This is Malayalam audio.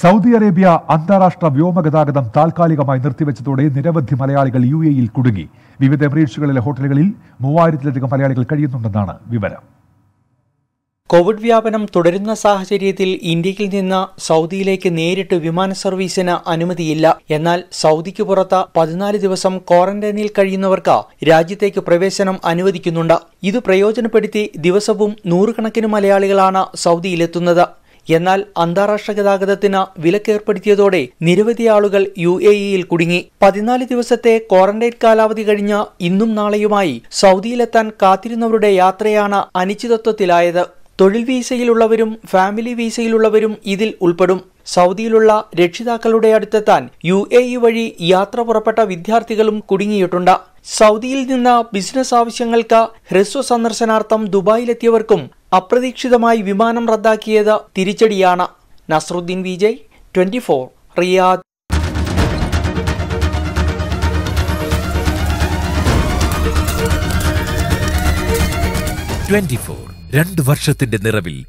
സൗദി അറേബ്യ അന്താരാഷ്ട്ര വ്യോമഗതാഗതം താൽക്കാലികമായി നിർത്തിവെച്ചതോടെ നിരവധി മലയാളികൾ യു എയിൽ കുടുങ്ങി വിവിധ എമിറേറ്റ്സുകളിലെ ഹോട്ടലുകളിൽ മൂവായിരത്തിലധികം മലയാളികൾ കഴിയുന്നുണ്ടെന്നാണ് വിവരം കോവിഡ് വ്യാപനം തുടരുന്ന സാഹചര്യത്തിൽ ഇന്ത്യയിൽ നിന്ന് സൗദിയിലേക്ക് നേരിട്ട് വിമാന സർവീസിന് അനുമതിയില്ല എന്നാൽ സൗദിക്ക് പുറത്ത് പതിനാല് ദിവസം ക്വാറന്റൈനിൽ കഴിയുന്നവർക്ക് രാജ്യത്തേക്ക് പ്രവേശനം അനുവദിക്കുന്നുണ്ട് ഇത് പ്രയോജനപ്പെടുത്തി ദിവസവും നൂറുകണക്കിന് മലയാളികളാണ് സൗദിയിലെത്തുന്നത് എന്നാൽ അന്താരാഷ്ട്ര ഗതാഗതത്തിന് വിലക്കേർപ്പെടുത്തിയതോടെ നിരവധി ആളുകൾ യു എ ഇയിൽ കുടുങ്ങി പതിനാല് ദിവസത്തെ ക്വാറന്റൈൻ കാലാവധി കഴിഞ്ഞ ഇന്നും നാളെയുമായി സൗദിയിലെത്താൻ കാത്തിരുന്നവരുടെ യാത്രയാണ് അനിശ്ചിതത്വത്തിലായത് തൊഴിൽ വീസയിലുള്ളവരും ഫാമിലി വീസയിലുള്ളവരും ഇതിൽ ഉൾപ്പെടും സൗദിയിലുള്ള രക്ഷിതാക്കളുടെ അടുത്തെത്താൻ യു എ ഇ വഴി യാത്ര പുറപ്പെട്ട വിദ്യാർത്ഥികളും കുടുങ്ങിയിട്ടുണ്ട് സൗദിയിൽ നിന്ന് ബിസിനസ് ആവശ്യങ്ങൾക്ക് ഹ്രസ്വ സന്ദർശനാർത്ഥം ദുബായിലെത്തിയവർക്കും അപ്രതീക്ഷിതമായി വിമാനം റദ്ദാക്കിയത് തിരിച്ചടിയാണ് Nasaruddin Vijay twenty four Riyadh രണ്ട് വർഷത്തിന്റെ നിറവിൽ